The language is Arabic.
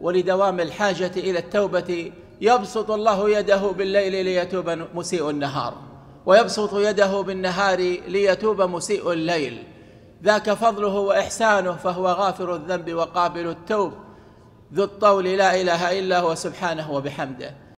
ولدوام الحاجة إلى التوبة يبسط الله يده بالليل ليتوب مسيء النهار ويبسط يده بالنهار ليتوب مسيء الليل ذاك فضله وإحسانه فهو غافر الذنب وقابل التوب ذو الطول لا إله إلا هو سبحانه وبحمده